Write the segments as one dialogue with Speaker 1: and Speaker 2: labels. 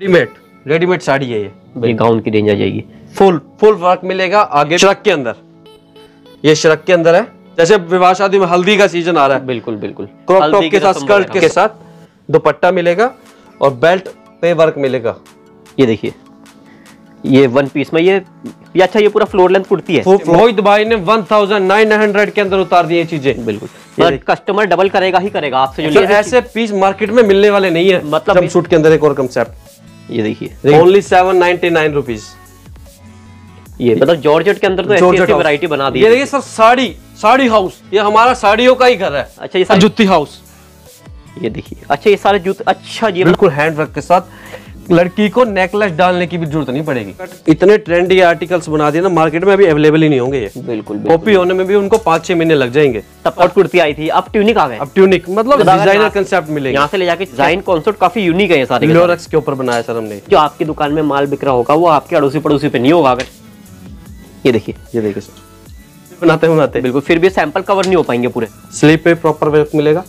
Speaker 1: Readymade readymade sari है ये ये गाउन की रेंज आ जाएगी फुल फुल वर्क मिलेगा आगे श्रक के अंदर ये श्रक के अंदर है जैसे विवाह शादी में हल्दी का सीजन आ रहा है बिल्कुल बिल्कुल क्रॉप टॉप के साथ स्कर्ट के साथ दुपट्टा मिलेगा और बेल्ट पे वर्क मिलेगा ये देखिए ये वन पीस में ये ये अच्छा ये पूरा फ्लोर लेंथ कुर्ती है मोहित भाई ने 1900 के अंदर उतार दी ये चीजें बिल्कुल कस्टमर डबल करेगा ही करेगा आपसे जो अच्छा, ऐसे पीस मार्केट में मिलने वाले नहीं है मतलब सूट के अंदर एक और कंसेप्ट ये देखिए only seven ninety nine rupees ये मतलब जॉर्ज के अंदर तो ऐसी वैरायटी बना दी ये देखिए सर साड़ी साड़ी हाउस ये हमारा साड़ियों का ही घर है अच्छा ये जुत्ती हाउस ये देखिए अच्छा ये सारे जूते अच्छा जी बिल्कुल हैंड वर्क के साथ लड़की को नेकलेस डालने की भी जरूरत नहीं पड़ेगी इतने ट्रेंडी आर्टिकल्स बना दिए ना मार्केट में अभी अवेलेबल ही नहीं होंगे ये बिल्कुल कॉपी होने में भी उनको पाँच छह महीने लग जाएंगे सपोर्ट कुर्ती आई थी अब ट्यूनिक आ गए अब ट्यूनिक मतलब डिजाइनर कंसेप्ट मिलेगा यहाँ से ले जाके डिजाइन कॉन्सेप्ट काफी यूनिक है सारे लोरक्स के ऊपर बनाया सर हमने जो आपकी दुकान में माल बिक रहा होगा वो आपके अड़ोसी पड़ोसी पे नहीं होगा अगर ये देखिए ये देखिए सर बनाते हैं बनाते हैं बिल्कुल फिर भी सैंपल कवर नहीं हो पाएंगे पूरे स्लीप पे प्रॉपर वर्क मिलेगा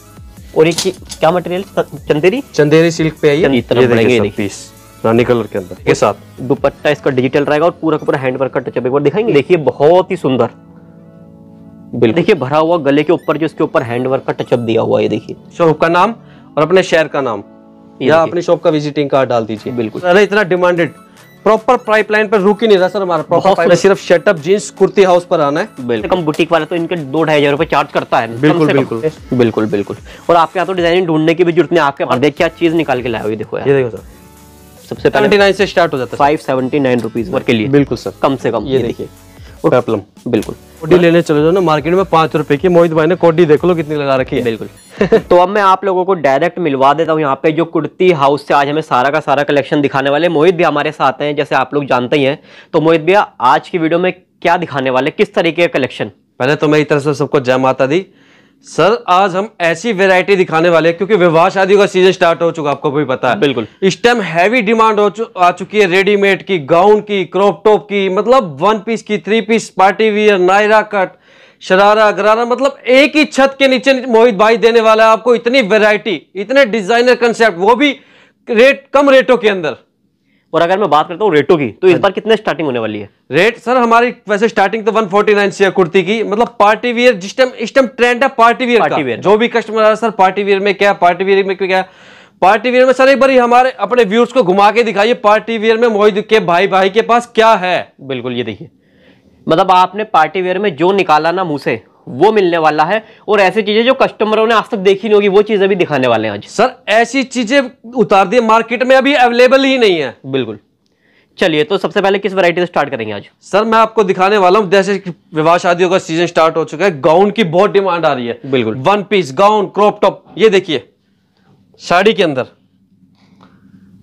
Speaker 1: और एक क्या मटेरियल चंदेरी चंदेरी सिल्क पे आई इतना पीस रानी कलर के अंदर के साथ दुपट्टा इसका डिजिटल रहेगा और पूरा का पूरा हैंड वर्क का टचअप एक बार दिखाएंगे देखिए बहुत ही सुंदर बिल्कुल देखिए भरा हुआ गले के ऊपर जो इसके ऊपर हैंड वर्क का टचअप दिया हुआ है देखिए शॉप का नाम और अपने शहर का नाम या अपने शॉप का विजिटिंग कार्ड डाल दीजिए बिल्कुल अरे इतना डिमांडेड प्रॉपर पाइपलाइन पर रुक ही नहीं रहा सर हमारा प्रॉपर सिर्फ शटअप जींस कुर्ती हाउस पर आना है बिल्कुल कम बुटीक वाले तो इनके दो ढाई हजार रुपए चार्ज करता है बिल्कुल बिल्कुल बिल्कुल बिल्कुल और आपके यहाँ तो डिजाइनिंग ढूंढने की भी जरूरत नहीं आपके पास देख चीज निकाल के लाए हुई देखो ये देखो सर सबसे पहले नाइन से स्टार्ट हो जाता है फाइव सेवेंटी नाइन रुपीज के लिए बिल्कुल सर कम से कम ये, देखिए प्रॉब्लम बिल्कुल कोडी लेने चले जाओ ना मार्केट में पांच रुपए की मोहित भाई ने कोडी देख लो कितनी लगा रखी है बिल्कुल तो अब मैं आप लोगों को डायरेक्ट मिलवा देता हूँ यहाँ पे जो कुर्ती हाउस से आज हमें सारा का सारा कलेक्शन दिखाने वाले मोहित भी हमारे साथ हैं जैसे आप लोग जानते ही हैं तो मोहित भैया आज की वीडियो में क्या दिखाने वाले किस तरीके का कलेक्शन पहले तो मैं इस तरह से सबको जय माता दी सर आज हम ऐसी वैरायटी दिखाने वाले हैं क्योंकि विवाह शादी का सीजन स्टार्ट हो चुका आपको भी पता है बिल्कुल इस टाइम हैवी डिमांड हो चु, आ चुकी है रेडीमेड की गाउन की क्रॉप टॉप की मतलब वन पीस की three piece party wear Naira cut sharara gharara मतलब एक ही छत के नीचे मोहित भाई देने वाला है आपको इतनी वेरायटी इतने डिजाइनर कंसेप्ट वो भी रेट कम रेटों के अंदर और अगर मैं बात करता हूँ रेटों की तो इस हाँ बार कितने स्टार्टिंग होने वाली है रेट सर हमारी वैसे स्टार्टिंग तो 149 से कुर्ती की मतलब पार्टी वियर जिस टाइम इस टाइम ट्रेंड है पार्टी वियर पार्टी वियर जो भी कस्टमर है सर पार्टी वियर में क्या पार्टी वियर में क्या पार्टी वियर में सर एक बार हमारे अपने व्यूर्स को घुमा के दिखाइए पार्टी वियर में मोहित के भाई भाई के पास क्या है बिल्कुल ये देखिए मतलब आपने पार्टी वेयर में जो निकाला ना मुंह से वो मिलने वाला है और ऐसी चीजें जो कस्टमरों ने आज तक देखी नहीं होगी वो चीजें भी दिखाने वाले हैं आज सर ऐसी चीजें उतार दी मार्केट में अभी अवेलेबल ही नहीं है बिल्कुल चलिए तो सबसे पहले किस वैरायटी से स्टार्ट करेंगे आज सर मैं आपको दिखाने वाला हूँ जैसे विवाह शादियों का सीजन स्टार्ट हो चुका है गाउन की बहुत डिमांड आ रही है बिल्कुल one piece gown crop top ये देखिए साड़ी के अंदर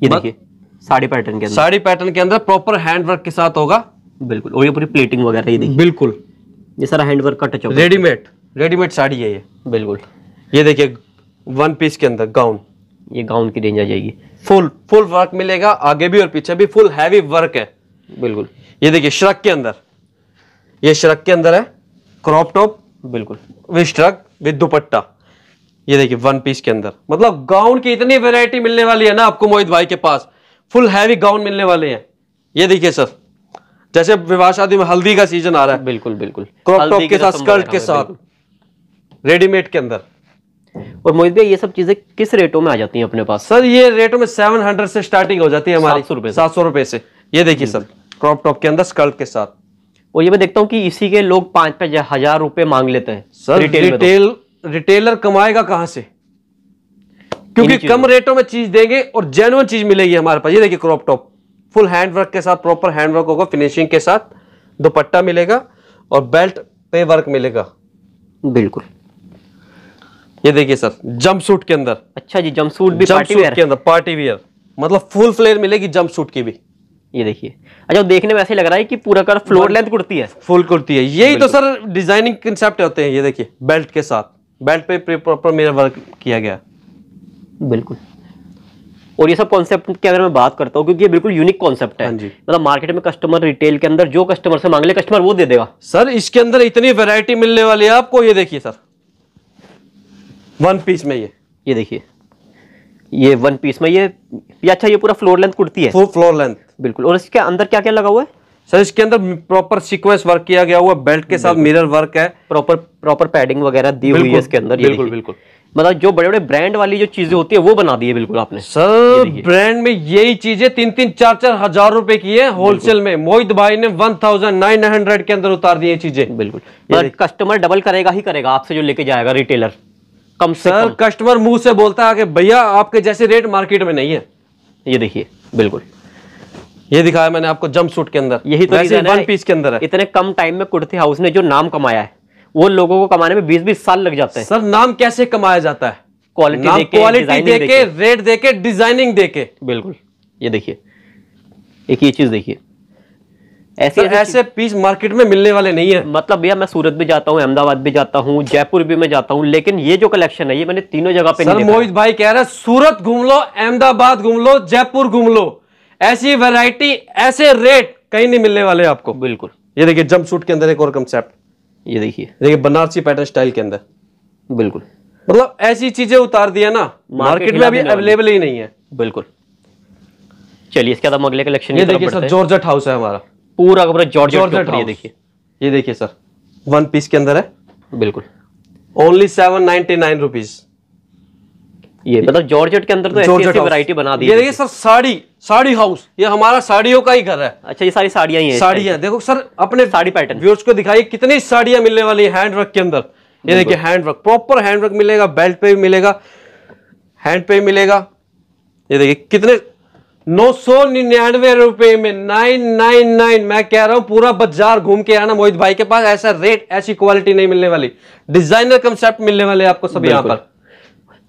Speaker 1: ये देखिए साड़ी पैटर्न के अंदर साड़ी पैटर्न के अंदर प्रॉपर हैंडवर्क के साथ होगा बिल्कुल और ये पूरी प्लेटिंग वगैरह बिल्कुल ये सारा हैंडवर्क का टच रेडीमेड रेडीमेड साड़ी है ये बिल्कुल ये देखिए वन पीस के अंदर गाउन ये गाउन की रेंज आ जाएगी फुल फुल वर्क मिलेगा आगे भी और पीछे भी फुल हैवी वर्क है बिल्कुल ये देखिए श्रक के अंदर ये श्रक के अंदर है क्रॉप टॉप बिल्कुल विद श्रक विद दुपट्टा ये देखिए वन पीस के अंदर मतलब गाउन की इतनी वेरायटी मिलने वाली है ना आपको मोहित भाई के पास फुल हैवी गाउन मिलने वाले हैं ये देखिए सर जैसे विवाह शादी में हल्दी का सीजन आ रहा है बिल्कुल बिल्कुल क्रॉप टॉप के साथ स्कर्ट के साथ रेडीमेड के अंदर और मोहित भाई ये सब चीजें किस रेटों में आ जाती हैं अपने पास सर ये रेटों में सेवन हंड्रेड से स्टार्टिंग हो जाती है हमारे सात सौ रुपए सात सौ रुपए से ये देखिए सर क्रॉप टॉप के अंदर स्कर्ट के साथ और ये मैं देखता हूँ कि इसी के लोग पांच पांच हजार रुपए मांग लेते हैं सर रिटेल रिटेल रिटेलर कमाएगा कहां से क्योंकि कम रेटों में चीज देंगे और जेनुअन चीज मिलेगी हमारे पास ये देखिए crop top full hand work के साथ प्रॉपर हैंड वर्क होगा फिनिशिंग के साथ दुपट्टा मिलेगा और बेल्ट पे वर्क मिलेगा बिल्कुल ये देखिए सर जंप सूट के अंदर अच्छा जी जंप सूट भी पार्टी वेयर के अंदर पार्टी वेयर मतलब फुल फ्लेयर मिलेगी जंप सूट की भी ये देखिए अच्छा देखने में ऐसे लग रहा है कि पूरा कर फ्लोर लेंथ कुर्ती है फुल कुर्ती है यही तो सर डिजाइनिंग कंसेप्ट होते हैं ये देखिए बेल्ट के साथ बेल्ट पे प्रॉपर मेरा वर्क किया गया बिल्कुल और ये सब कॉन्सेप्ट के अगर मैं बात करता हूँ क्योंकि ये बिल्कुल यूनिक कॉन्सेप्ट है हाँ मतलब मार्केट में कस्टमर रिटेल के अंदर जो कस्टमर से मांग ले कस्टमर वो दे देगा सर इसके अंदर इतनी वेरायटी मिलने वाली है आपको ये देखिए सर वन पीस में ये ये देखिए ये वन पीस में ये ये अच्छा ये पूरा फ्लोर लेंथ कुर्ती है फ्लोर लेंथ बिल्कुल और इसके अंदर क्या क्या लगा हुआ है सर इसके अंदर प्रॉपर सीक्वेंस वर्क किया गया हुआ बेल्ट के साथ मिरर वर्क है प्रॉपर प्रॉपर पैडिंग वगैरह दी हुई है इसके अंदर बिल्कुल बिल्कुल मतलब जो बड़े बड़े ब्रांड वाली जो चीजें होती है वो बना दी है बिल्कुल आपने सर ब्रांड में यही चीजें तीन तीन चार चार हजार रुपए की है होलसेल में मोहित भाई ने वन थाउजेंड नाइन हंड्रेड के अंदर उतार दी है चीजें बिल्कुल कस्टमर मतलब डबल करेगा ही करेगा आपसे जो लेके जाएगा रिटेलर कम से सर कस्टमर मुंह से बोलता है भैया आपके जैसे रेट मार्केट में नहीं है ये देखिए बिल्कुल ये दिखाया मैंने आपको जम्प सूट के अंदर यही तो वन पीस के अंदर है इतने कम टाइम में कुर्ती हाउस ने जो नाम कमाया है वो लोगों को कमाने में बीस बीस साल लग जाते हैं सर नाम कैसे कमाया जाता है क्वालिटी देके क्वालिटी देके रेट देके डिजाइनिंग देके बिल्कुल ये देखिए एक ये चीज देखिए ऐसे ऐसे पीस मार्केट में मिलने वाले नहीं है मतलब भैया मैं सूरत भी जाता हूँ अहमदाबाद भी जाता हूँ जयपुर भी मैं जाता हूँ लेकिन ये जो कलेक्शन है ये मैंने तीनों जगह पे सर मोहित भाई कह रहे हैं सूरत घूम लो अहमदाबाद घूम लो जयपुर घूम लो ऐसी वेराइटी ऐसे रेट कहीं नहीं मिलने वाले आपको बिल्कुल ये देखिए जंप सूट के अंदर एक और कंसेप्ट ये देखिए देखिए बनारसी पैटर्न स्टाइल के अंदर बिल्कुल मतलब ऐसी चीजें उतार दिया ना मार्केट में अभी अवेलेबल ही नहीं है बिल्कुल चलिए इसके बाद अगले कलेक्शन ये देखिए सर जॉर्ज हाउस है हमारा पूरा का पूरा जॉर्जेट ये देखिए ये देखिए सर वन पीस के अंदर है बिल्कुल only seven ninety nine rupees ये मतलब जॉर्ज के अंदर तो ऐसी वैरायटी बना दी ये देखिए सर साड़ी साड़ी हाउस ये हमारा साड़ियों का ही घर है अच्छा ये सारी साड़ियां ही हैं साड़ियाँ देखो सर अपने साड़ी पैटर्न व्यूअर्स को दिखाइए कितनी साड़ियां मिलने वाली है हैंड वर्क के अंदर ये देखिए hand work proper hand work मिलेगा बेल्ट पे भी मिलेगा हैंड पे मिलेगा ये देखिए कितने नौ सौ निन्यानवे रुपए में नाइन नाइन नाइन मैं कह रहा हूं पूरा बाजार घूम के आना मोहित भाई के पास ऐसा रेट ऐसी क्वालिटी नहीं मिलने वाली डिजाइनर कंसेप्ट मिलने वाले आपको सभी यहां पर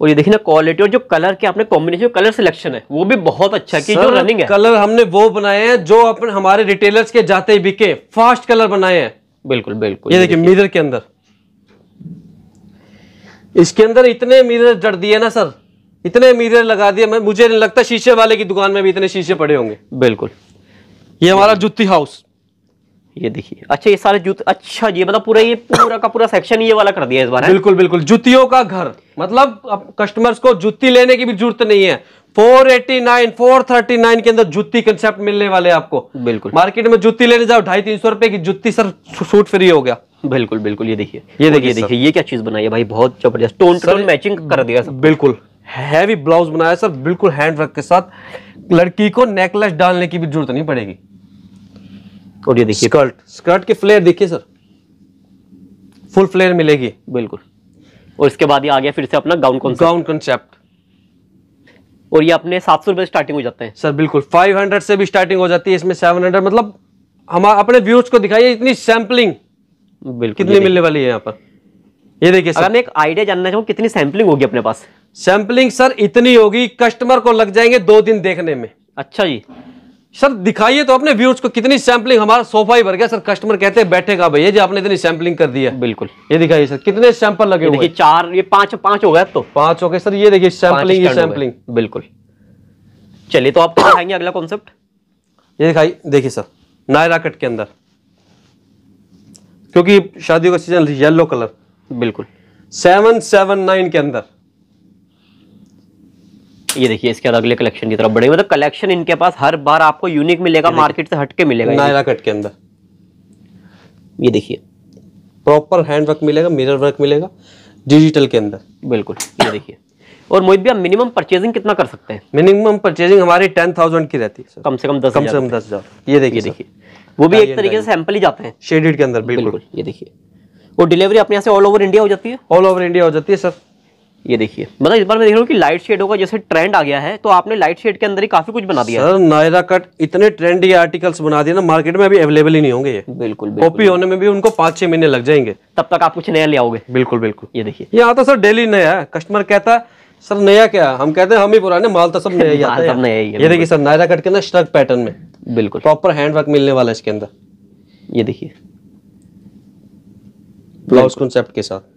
Speaker 1: और ये देखिए ना क्वालिटी और जो कलर के आपने कॉम्बिनेशन कलर सिलेक्शन है वो भी बहुत अच्छा की जो रनिंग है कलर हमने वो बनाए हैं जो अपने हमारे रिटेलर के जाते ही बिके फास्ट कलर बनाए हैं बिल्कुल बिल्कुल ये देखिए मिरर के अंदर इसके अंदर इतने मिरर जड़ दिए ना सर इतने मिरर लगा दिए मैं मुझे नहीं लगता शीशे वाले की दुकान में भी इतने शीशे पड़े होंगे बिल्कुल ये हमारा जुत्ती हाउस ये देखिए अच्छा ये सारे जूते अच्छा ये मतलब पूरा ये पूरा का पूरा सेक्शन ये वाला कर दिया इस बार बिल्कुल बिल्कुल जूतियों का घर मतलब अब कस्टमर्स को जूती लेने की भी जरूरत नहीं है 489, 439 के अंदर जूती कंसेप्ट मिलने वाले आपको बिल्कुल मार्केट में जूती लेने जाओ ढाई तीन सौ रुपए की जूती सर सूट फ्री हो गया बिल्कुल बिल्कुल ये देखिए ये देखिए देखिए ये क्या चीज बनाई है भाई बहुत जबरदस्त टोन टोन मैचिंग कर दिया सर बिल्कुल हैवी ब्लाउज बनाया सर बिल्कुल हैंड वर्क के साथ लड़की को नेकलेस डालने की भी जरूरत नहीं पड़ेगी और ये देखिए स्कर्ट स्कर्ट की फ्लेयर देखिए सर फुल फ्लेयर मिलेगी बिल्कुल और इसके बाद ये आ गया फिर से अपना गाउन कॉन्सेप्ट गाउन कॉन्सेप्ट और ये अपने सात सौ रुपए स्टार्टिंग हो जाते हैं सर बिल्कुल फाइव हंड्रेड से भी स्टार्टिंग हो जाती है इसमें सेवन हंड्रेड मतलब हम अपने व्यूज को दिखाइए इतनी सैम्पलिंग बिल्कुल कितनी मिलने वाली है यहाँ पर ये देखिए सर मैं एक आइडिया जानना चाहूँ कितनी सैम्पलिंग होगी अपने पास सैम्पलिंग सर इतनी होगी कस्टमर को लग जाएंगे दो दिन देखने में अच्छा जी सर दिखाइए तो अपने व्यूर्स को कितनी सैंपलिंग हमारा सोफा ही भर गया सर कस्टमर कहते हैं बैठेगा भैया जी आपने इतनी सैंपलिंग कर दी है बिल्कुल ये दिखाइए सर कितने सैंपल लगे हुए देखिए चार ये पांच पांच हो गए तो पांच हो गए सर ये देखिए सैंपलिंग सैंपलिंग बिल्कुल चलिए तो आप तो दिखाएंगे अगला कॉन्सेप्ट ये दिखाई देखिए सर नायरा कट के अंदर क्योंकि शादियों का सीजन येलो कलर बिल्कुल सेवन सेवन नाइन के अंदर ये देखिए इसके अगले कलेक्शन की तरफ बढ़ेगी मतलब कलेक्शन इनके पास हर बार आपको यूनिक मिलेगा मार्केट से हटके मिलेगा नायरा कट के अंदर ये देखिए प्रॉपर हैंड वर्क मिलेगा मिरर वर्क मिलेगा डिजिटल के अंदर बिल्कुल ये देखिए और मोहित भी आप मिनिमम परचेजिंग कितना कर सकते हैं मिनिमम परचेजिंग हमारी टेन थाउजेंड की रहती है कम से कम दस कम से कम दस हजार ये देखिए देखिए वो भी एक तरीके से सैंपल ही जाते हैं शेडेड के अंदर बिल्कुल ये देखिए और डिलीवरी अपने यहाँ से ऑल ओवर इंडिया हो जाती है ऑल ओवर इंडिया हो जाती है सर ये देखिए मतलब इस बार मैं देख रहा हूँ कि लाइट शेड होगा जैसे ट्रेंड आ गया है तो आपने लाइट शेड के अंदर ही काफी कुछ बना दिया सर नायरा कट इतने ट्रेंडी आर्टिकल्स बना दिए ना मार्केट में अभी अवेलेबल ही नहीं होंगे ये बिल्कुल कॉपी होने में भी उनको पांच छह महीने लग जाएंगे तब तक आप कुछ नया ले आओगे बिल्कुल बिल्कुल ये देखिए यहाँ तो सर डेली नया कस्टमर कहता है सर नया क्या हम कहते हैं हम ही पुराने माल तो सब नया ही आता है ये देखिए सर नायरा कट के अंदर स्ट्रक पैटर्न में बिल्कुल प्रॉपर हैंड वर्क मिलने वाला है इसके अंदर ये देखिए ब्लाउज कॉन्सेप्ट के साथ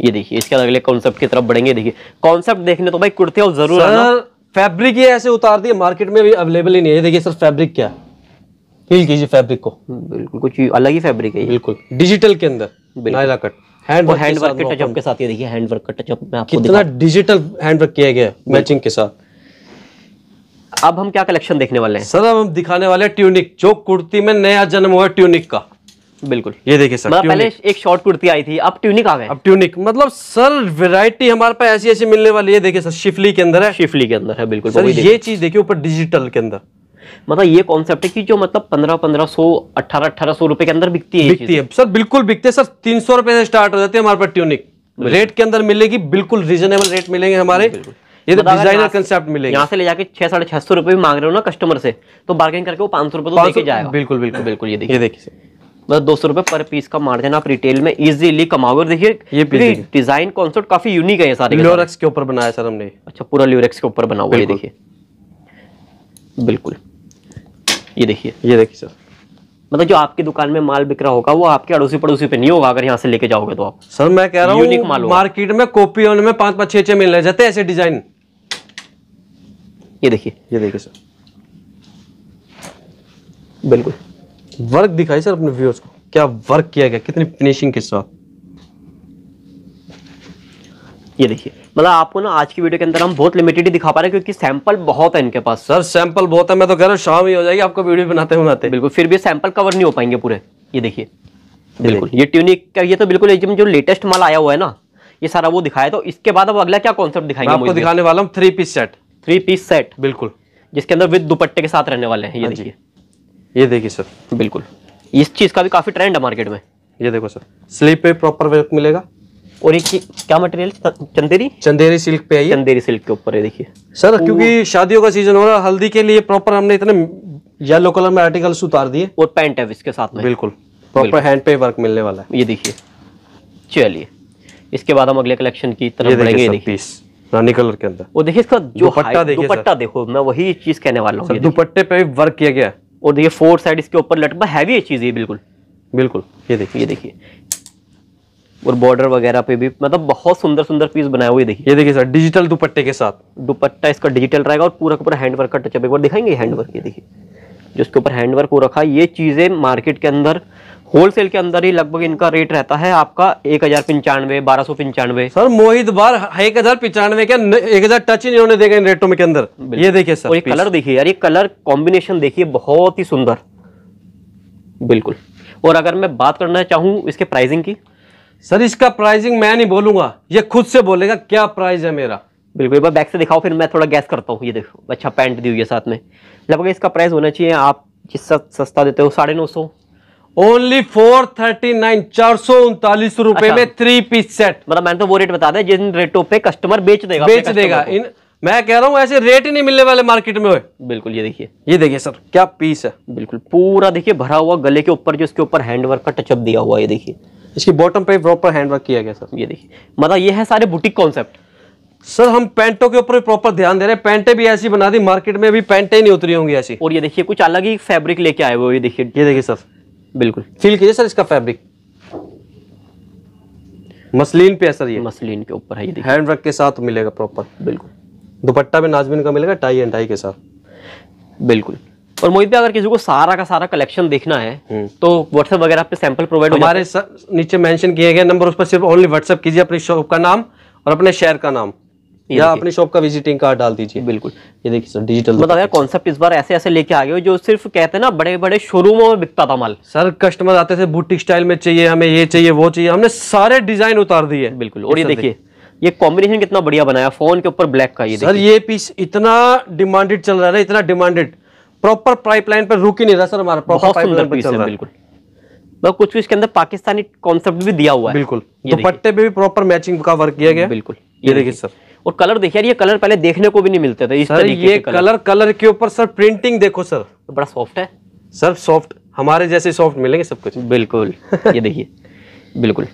Speaker 1: ये देखिए इसके अगले कॉन्सेप्ट की तरफ बढ़ेंगे देखिए कॉन्सेप्ट देखने तो भाई कुर्ते और जरूर सर फैब्रिक ये ऐसे उतार दिए मार्केट में भी अवेलेबल ही नहीं है देखिए सर फैब्रिक क्या फील कीजिए फैब्रिक को हम्म, बिल्कुल कुछ अलग ही फैब्रिक है बिल्कुल डिजिटल के अंदर नायरा कट हैंड टचअप के साथ ये देखिए हैंड का टचअप कितना डिजिटल हैंड किया गया मैचिंग के साथ अब हम क्या कलेक्शन देखने वाले हैं सर अब हम दिखाने वाले हैं ट्यूनिक जो कुर्ती में नया जन्म हुआ ट्यूनिक का बिल्कुल ये देखिए सर मतलब पहले एक शॉर्ट कुर्ती आई थी अब ट्यूनिक आ गए अब ट्यूनिक मतलब सर वैरायटी हमारे पास ऐसी ऐसी मिलने वाली है देखिए सर शिफली के अंदर है शिफली के अंदर है बिल्कुल सर ये चीज देखिए ऊपर डिजिटल के अंदर मतलब ये कॉन्सेप्ट है कि जो मतलब पंद्रह पंद्रह सौ अठारह अठारह सौ रुपए के अंदर बिकती है बिकती है सर बिल्कुल बिकते हैं सर तीन सौ रुपए से स्टार्ट हो जाते हैं हमारे पास ट्यूनिक रेट के अंदर मिलेगी बिल्कुल रीजनेबल रेट मिलेंगे हमारे ये तो डिजाइनर कंसेप्ट मिलेगा यहाँ से ले जाके छह साढ़े छह सौ रुपए भी मांग रहे हो ना कस्टमर से तो बार्गेन करके वो पांच सौ रुपए तो लेके जाएगा बिल्कुल बिल्कुल बिल्कुल ये देखिए देखिए बस दो सौ रुपए पर पीस का मार्जिन आप रिटेल में इजीली कमाओगे देखिए ये डिजाइन कॉन्सेप्ट काफी यूनिक है सारे ल्योरेक्स के ऊपर बनाया सर हमने अच्छा पूरा ल्योरेक्स के ऊपर बना हुआ ये देखिए बिल्कुल ये देखिए ये देखिए सर मतलब जो आपकी दुकान में माल बिक रहा होगा वो आपके अड़ोसी पड़ोसी पे नहीं होगा अगर यहाँ से लेके जाओगे तो आप सर मैं कह रहा हूँ मार्केट में कॉपी होने में पांच पांच छह छह मिलने जाते ऐसे डिजाइन ये देखिए ये देखिए सर बिल्कुल वर्क दिखाई सर अपने व्यूअर्स को क्या वर्क किया गया कितनी फिनिशिंग के साथ ये देखिए मतलब आपको ना आज की वीडियो के अंदर हम बहुत लिमिटेड ही दिखा पा रहे हैं क्योंकि सैंपल बहुत है इनके पास सर सैंपल बहुत है मैं तो कह रहा हूँ शाम ही हो जाएगी आपको वीडियो बनाते बनाते बिल्कुल फिर भी सैंपल कवर नहीं हो पाएंगे पूरे ये देखिए बिल्कुल ये ट्यूनिक का ये तो बिल्कुल एकदम जो लेटेस्ट माल आया हुआ है ना ये सारा वो दिखाया तो इसके बाद अब अगला क्या कॉन्सेप्ट दिखाएंगे आपको दिखाने वाला हम three piece set three piece set बिल्कुल जिसके अंदर विद दुपट्टे के साथ रहने वाले हैं ये हाँ देखिए ये देखिए सर बिल्कुल इस चीज़ का भी काफ़ी ट्रेंड है मार्केट में ये देखो सर स्लीप पे प्रॉपर वर्क मिलेगा और एक क्या मटेरियल चंदेरी चंदेरी सिल्क पे है चंदेरी सिल्क के ऊपर है देखिए सर तो क्योंकि शादियों का सीजन हो रहा है हल्दी के लिए प्रॉपर हमने इतने येलो कलर में आर्टिकल्स उतार दिए और पैंट है इसके साथ में बिल्कुल प्रॉपर हैंड पे वर्क मिलने वाला है ये देखिए चलिए इसके बाद हम अगले कलेक्शन की तरफ बढ़ेंगे पीस रानी कलर के अंदर वो देखिए इसका जो दुपट्टा दुपट्टा देखो मैं वही चीज कहने वाला हूँ दुपट्टे पे वर्क किया गया है और देखिए फोर साइड इसके ऊपर लटका हैवी है चीज़ ये बिल्कुल बिल्कुल ये देखिए ये देखिए और बॉर्डर वगैरह पे भी मतलब बहुत सुंदर सुंदर पीस बनाए हुए देखिए ये देखिए सर डिजिटल दुपट्टे के साथ दुपट्टा इसका डिजिटल रहेगा और पूरा का पूरा हैंडवर्क का टचअप एक बार दिखाएंगे हैंडवर्क ये देखिए जिसके ऊपर हैंडवर्क हो रखा है ये चीज़ें मार्केट के अंदर होलसेल के अंदर ही लगभग इनका रेट रहता है आपका एक हजार पंचानवे बारह सौ पंचानवे सर मोहित बार एक हजार पंचानवे क्या एक हजार टच इन्होंने देखा इन रेटों में के अंदर ये देखिए सर कलर देखिए यार ये कलर कॉम्बिनेशन देखिए बहुत ही सुंदर बिल्कुल और अगर मैं बात करना चाहूँ इसके प्राइसिंग की सर इसका प्राइसिंग मैं नहीं बोलूंगा ये खुद से बोलेगा क्या प्राइस है मेरा बिल्कुल एक बार बैक से दिखाओ फिर मैं थोड़ा गैस करता हूँ ये देखो अच्छा पैंट दी हुई है साथ में लगभग इसका प्राइस होना चाहिए आप जिस सस्ता देते हो साढ़े नौ सौ ओनली फोर थर्टी नाइन चार सौ उनतालीस रुपए अच्छा। में थ्री पीस सेट मतलब मैंने तो वो रेट बता दें जिन रेटों पे कस्टमर बेच देगा बेच देगा इन मैं कह रहा हूँ ऐसे रेट ही नहीं मिलने वाले मार्केट में बिल्कुल ये देखिए ये देखिए सर क्या पीस है बिल्कुल पूरा देखिए भरा हुआ गले के ऊपर जो इसके ऊपर हैंडवर्क का टचअप दिया हुआ ये देखिए इसकी बॉटम पे प्रॉपर हैंडवर्क किया गया सर ये देखिए मतलब ये है सारे बुटीक कॉन्सेप्ट सर हम पैंटों के ऊपर प्रॉपर ध्यान दे रहे हैं पैंटे भी ऐसी बना दी मार्केट में अभी पैंटे नहीं उतरी होंगी ऐसी और ये देखिए कुछ अलग ही फैब्रिक लेके आए हुए ये देखिए ये देखिए सर बिल्कुल फील कीजिए सर इसका फैब्रिक मसलिन पे है सर ये मसलिन के ऊपर है ये हैंड वर्क के साथ मिलेगा प्रॉपर बिल्कुल दुपट्टा भी नाजमिन का मिलेगा टाई एंड टाई के साथ बिल्कुल और मोहित अगर किसी को सारा का सारा कलेक्शन देखना है हम्म। तो व्हाट्सएप वगैरह पे सैंपल प्रोवाइड हमारे नीचे मेंशन किए गए नंबर उस पर सिर्फ ओनली व्हाट्सएप कीजिए अपनी शॉप का नाम और अपने शहर का नाम या अपने शॉप का विजिटिंग कार्ड डाल दीजिए बिल्कुल ये देखिए सर डिजिटल मतलब यार कॉन्सेप्ट इस बार ऐसे ऐसे लेके आ गए जो सिर्फ कहते हैं ना बड़े बड़े शोरूमों में बिकता था माल सर कस्टमर आते थे बुटीक स्टाइल में चाहिए हमें ये चाहिए वो चाहिए हमने सारे डिजाइन उतार दिए बिल्कुल और ये देखिए ये कॉम्बिनेशन कितना बढ़िया बनाया फोन के ऊपर ब्लैक का ये सर ये पीस इतना डिमांडेड चल रहा है इतना डिमांडेड प्रॉपर पाइपलाइन पर रुक ही नहीं रहा सर हमारा प्रॉपर पाइपलाइन पर चल रहा बिल्कुल मतलब कुछ इसके अंदर पाकिस्तानी कॉन्सेप्ट भी दिया हुआ है बिल्कुल दुपट्टे पे भी प्रॉपर मैचिंग का वर्क किया गया बिल्कुल ये देखिए सर और कलर देखिए ये कलर पहले देखने को भी नहीं मिलते थे इस सर ये कलर कलर, कलर के ऊपर सर प्रिंटिंग देखो सर तो बड़ा सॉफ्ट है सर सॉफ्ट हमारे जैसे सॉफ्ट मिलेंगे सब कुछ बिल्कुल ये देखिए बिल्कुल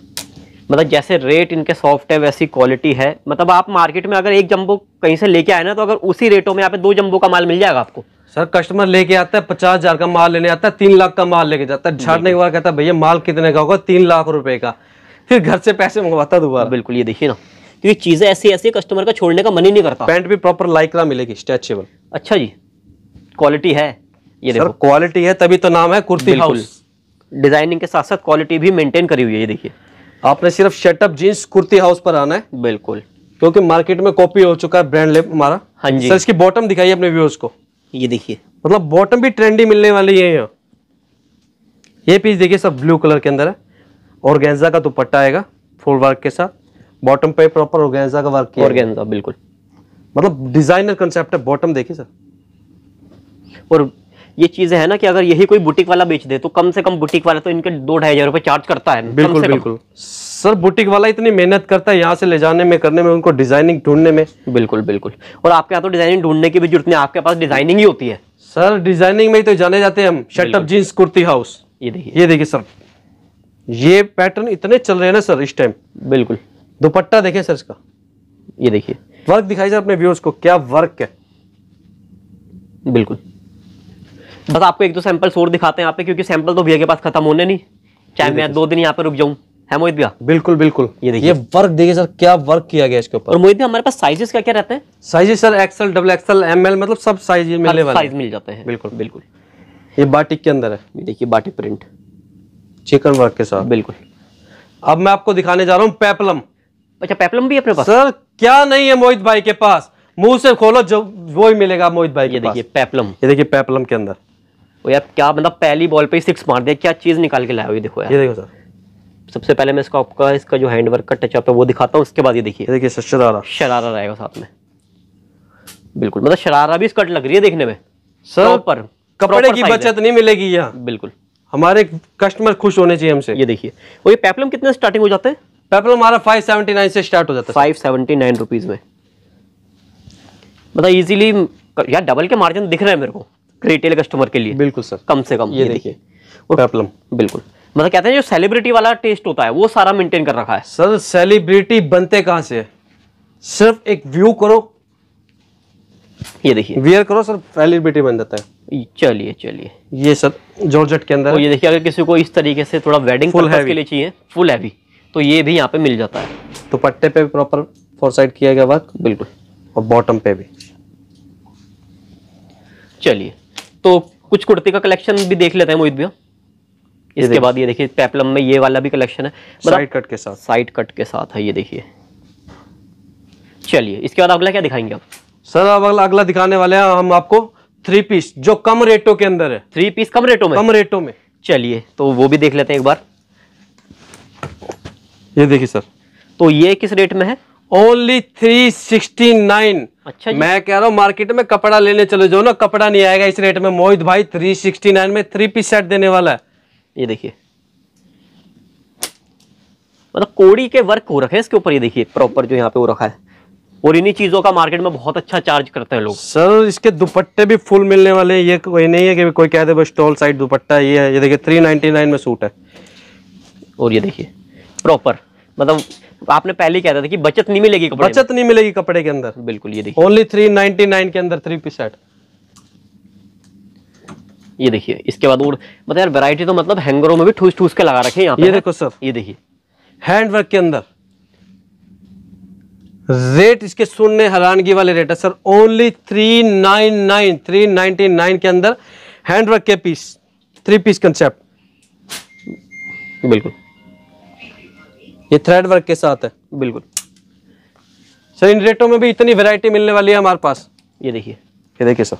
Speaker 1: मतलब जैसे रेट इनके सॉफ्ट है वैसी क्वालिटी है मतलब आप मार्केट में अगर एक जम्बो कहीं से लेके आए ना तो अगर उसी रेटों में यहाँ पे दो जम्बो का माल मिल जाएगा आपको सर कस्टमर लेके आता है पचास हजार का माल लेने आता है तीन लाख का माल लेके जाता है झाड़ने के बाद कहता है भैया माल कितने का होगा तीन लाख रुपए का फिर घर से पैसे मंगवाता दोबारा बिल्कुल ये देखिए ना क्योंकि चीज़ें ऐसी ऐसी कस्टमर का छोड़ने का मन ही नहीं करता पैंट भी प्रॉपर लाइक्रा मिलेगी स्ट्रेचेबल अच्छा जी क्वालिटी है ये देखो क्वालिटी है तभी तो नाम है कुर्ती हाउस डिजाइनिंग के साथ साथ क्वालिटी भी मेंटेन करी हुई है ये देखिए आपने सिर्फ शर्टअप जींस कुर्ती हाउस पर आना है बिल्कुल क्योंकि मार्केट में कॉपी हो चुका है ब्रांड लेप हमारा हाँ जी सर इसकी बॉटम दिखाइए अपने व्यूअर्स को ये देखिए मतलब बॉटम भी ट्रेंडी मिलने वाली है यहाँ ये पीस देखिए सब ब्लू कलर के अंदर है और गेंजा का दुपट्टा आएगा फुल वर्क के साथ बॉटम पे प्रॉपर ऑर्गेन्जा का वर्क किया ऑर्गेन्जा बिल्कुल मतलब डिजाइनर कंसेप्ट है बॉटम देखिए सर और ये चीजें है ना कि अगर यही कोई बुटीक वाला बेच दे तो कम से कम बुटीक वाला तो इनके दो ढाई हजार रुपए चार्ज करता है बिल्कुल बिल्कुल सर बुटीक वाला इतनी मेहनत करता है यहाँ से ले जाने में करने में उनको डिजाइनिंग ढूंढने में बिल्कुल बिल्कुल और आपके यहाँ तो डिजाइनिंग ढूंढने की भी जरूरत नहीं आपके पास डिजाइनिंग ही होती है सर डिजाइनिंग में ही तो जाने जाते हैं हम शटअप जींस कुर्ती हाउस ये देखिए ये देखिए सर ये पैटर्न इतने चल रहे हैं ना सर इस टाइम बिल्कुल दुपट्टा देखिए सर इसका ये देखिए वर्क दिखाई सर अपने व्यूअर्स को क्या वर्क है बिल्कुल बस आपको एक दो सैंपल्स और दिखाते हैं यहाँ पे क्योंकि सैंपल तो भैया के पास खत्म होने नहीं चाहे मैं दो दिन यहाँ पे रुक जाऊँ है मोहित भैया बिल्कुल बिल्कुल ये देखिए ये वर्क देखिए सर क्या वर्क किया गया इसके ऊपर और मोहित भैया हमारे पास साइजेस क्या क्या रहते हैं sizes sir XL double XL M L मतलब सब साइज मिलने वाले साइज मिल जाते हैं बिल्कुल बिल्कुल ये बाटिक के अंदर है देखिए बाटिक प्रिंट चिकन वर्क के साथ बिल्कुल अब मैं आपको दिखाने जा रहा हूँ पेपलम अच्छा पेपलम भी अपने पास सर क्या नहीं है मोहित भाई के पास मुंह से खोलो जो वो ही मिलेगा मोहित भाई ये देखिए पेपलम ये देखिए पेपलम के अंदर वो यार क्या मतलब पहली बॉल पे सिक्स मार दिया क्या चीज निकाल के लाया हुई देखो यार ये देखो सर सबसे पहले मैं इसका आपका इसका जो हैंड वर्क का टचअप है वो दिखाता हूँ उसके बाद ये देखिए देखिए सर शरारा शरारा रहेगा साथ में बिल्कुल मतलब शरारा भी स्कर्ट लग रही है देखने में सर पर कपड़े की बचत नहीं मिलेगी यहाँ बिल्कुल हमारे कस्टमर खुश होने चाहिए हमसे ये देखिए और ये पेपलम कितने स्टार्टिंग हो जाते हैं पेपल हमारा 579 से स्टार्ट हो जाता है 579 रुपीज में मतलब इजीली यार डबल के मार्जिन दिख रहे हैं मेरे को रिटेल कस्टमर के लिए बिल्कुल सर कम से कम ये, ये देखिए पेपलम बिल्कुल मतलब कहते हैं जो सेलिब्रिटी वाला टेस्ट होता है वो सारा मेंटेन कर रखा है सर सेलिब्रिटी बनते कहाँ से सिर्फ एक व्यू करो ये देखिए वियर करो सर सेलिब्रिटी बन जाता है चलिए चलिए ये सर जॉर्जेट के अंदर ये देखिए अगर किसी को इस तरीके से थोड़ा वेडिंग फुल के लिए चाहिए फुल हैवी तो ये भी यहाँ पे मिल जाता है तो पट्टे पे भी प्रॉपर फोर साइड किया गया वर्क बिल्कुल और बॉटम पे भी चलिए तो कुछ कुर्ती का कलेक्शन भी देख लेते हैं मोहित भैया इसके बाद ये देखिए पेपलम में ये वाला भी कलेक्शन है साइड मतलब कट के साथ साइड कट के साथ है ये देखिए चलिए इसके बाद अगला क्या दिखाएंगे आप सर अब अगला अगला दिखाने वाले हैं हम आपको थ्री पीस जो कम रेटों के अंदर है थ्री पीस कम रेटों में कम रेटों में चलिए तो वो भी देख लेते हैं एक बार ये देखिए सर तो ये किस रेट में है ओनली थ्री सिक्सटी नाइन अच्छा मैं कह रहा हूँ मार्केट में कपड़ा लेने चले जाओ ना कपड़ा नहीं आएगा इस रेट में मोहित भाई थ्री सिक्सटी नाइन में थ्री पीस सेट देने वाला है ये देखिए मतलब कोड़ी के वर्क हो रखे हैं इसके ऊपर ये देखिए प्रॉपर जो यहाँ पे हो रखा है और इन्हीं चीजों का मार्केट में बहुत अच्छा चार्ज करते हैं लोग सर इसके दुपट्टे भी फुल मिलने वाले हैं ये कोई नहीं है कि कोई कह दे स्टॉल साइड दुपट्टा ये है ये देखिए थ्री नाइन में सूट है और ये देखिए प्रॉपर मतलब आपने पहले ही कहता था कि बचत नहीं मिलेगी कपड़े बचत नहीं मिलेगी कपड़े के अंदर बिल्कुल ये देखिए ओनली थ्री नाइनटी नाइन के अंदर थ्री पीस सेट ये देखिए इसके बाद और मतलब यार वैरायटी तो मतलब हैंगरों में भी ठूस ठूस के लगा रखे यहाँ ये देखो सर ये देखिए हैंडवर्क के अंदर रेट इसके सुनने हैरानगी वाले रेट है sir only three nine nine three ninety nine के अंदर हैंडवर्क के पीस थ्री पीस कंसेप्ट बिल्कुल ये थ्रेड वर्क के साथ है बिल्कुल सर इन रेटों में भी इतनी वेराइटी मिलने वाली है हमारे पास ये देखिए ये देखिए sir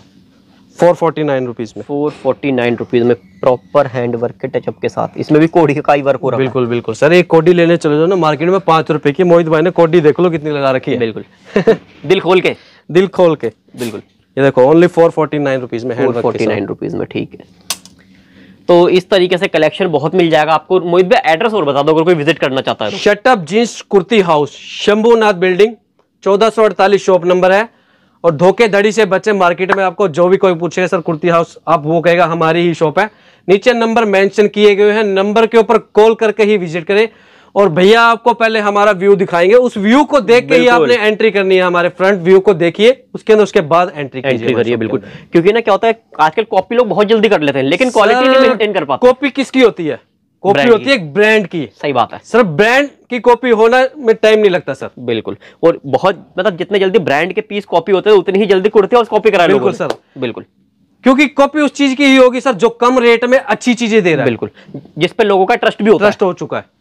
Speaker 1: four forty nine rupees में फोर फोर्टी नाइन रुपीज़ में प्रॉपर हैंड वर्क के टचअप के साथ इसमें भी कोडी का ही वर्क हो रहा है बिल्कुल बिल्कुल सर एक कोडी लेने चले जाओ ना मार्केट में पाँच रुपए की मोहित भाई ने कोडी देख लो कितनी लगा रखी है बिल्कुल दिल खोल के दिल खोल के बिल्कुल ये देखो only four forty nine rupees में हैंड फोर्टी नाइन रुपीज़ में ठीक है तो इस तरीके से कलेक्शन बहुत मिल जाएगा आपको मोहित भाई एड्रेस और बता दो अगर कोई विजिट करना चाहता है शटअप तो। Jeans kurti house Shambhunath building चौदह सौ अड़तालीस शॉप नंबर है और धोखेधड़ी से बचे मार्केट में आपको जो भी कोई पूछेगा सर कुर्ती हाउस आप वो कहेगा हमारी ही शॉप है नीचे नंबर मेंशन किए गए हैं नंबर के ऊपर कॉल करके ही विजिट करें और भैया आपको पहले हमारा व्यू दिखाएंगे उस व्यू को देख के ही आपने एंट्री करनी है हमारे फ्रंट व्यू को देखिए उसके अंदर उसके बाद एंट्री एंट्री करिए बिल्कुल क्योंकि ना क्या होता है आजकल कॉपी लोग बहुत जल्दी कर लेते हैं लेकिन क्वालिटी नहीं मेंटेन कर पाते कॉपी किसकी होती है कॉपी होती है एक ब्रांड की सही बात है सर ब्रांड की कॉपी होना में टाइम नहीं लगता सर बिल्कुल और बहुत मतलब जितने जल्दी ब्रांड के पीस कॉपी होते हैं उतनी ही जल्दी कुर्ते और कॉपी करा बिल्कुल सर बिल्कुल क्योंकि कॉपी उस चीज की ही होगी सर जो कम रेट में अच्छी चीजें दे रहा है बिल्कुल जिस पे लोगों का ट्रस्ट भी हो ट्रस्ट हो चुका है